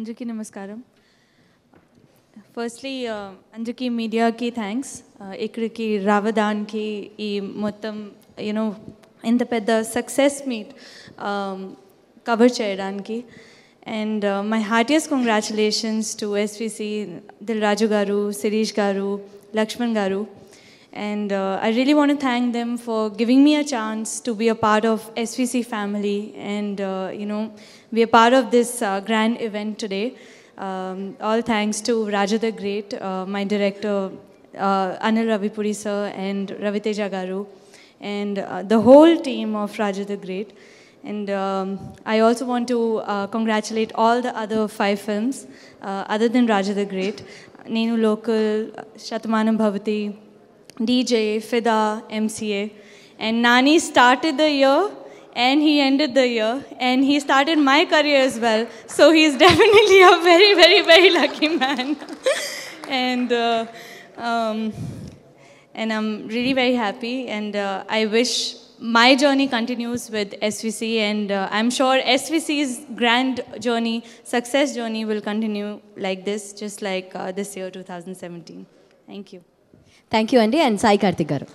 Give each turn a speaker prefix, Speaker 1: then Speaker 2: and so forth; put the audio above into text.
Speaker 1: Anjuki Namaskaram. Firstly అంజుకి మీడియాకి thanks ఇక్కడికి రావడానికి ఈ మొత్తం యూనో ఇంత పెద్ద సక్సెస్ మీట్ కవర్ చేయడానికి and my heartiest congratulations to SVC Dil Raju గారు శిరీష్ గారు లక్ష్మణ్ గారు And uh, I really want to thank them for giving me a chance to be a part of SVC family and, uh, you know, be a part of this uh, grand event today. Um, all thanks to Raja the Great, uh, my director, uh, Anil Ravipuri sir and Raviteja Garu and uh, the whole team of Raja the Great. And um, I also want to uh, congratulate all the other five films, uh, other than Raja the Great, Nenu Local, Shatamanam Bhavati, DJ, Fida, MCA. And Nani started the year and he ended the year and he started my career as well. So he's definitely a very, very, very lucky man. and, uh, um, and I'm really very happy and uh, I wish my journey continues with SVC and uh, I'm sure SVC's grand journey, success journey will continue like this, just like uh, this year 2017. Thank you. Thank you అండి and Sai Karthik గారు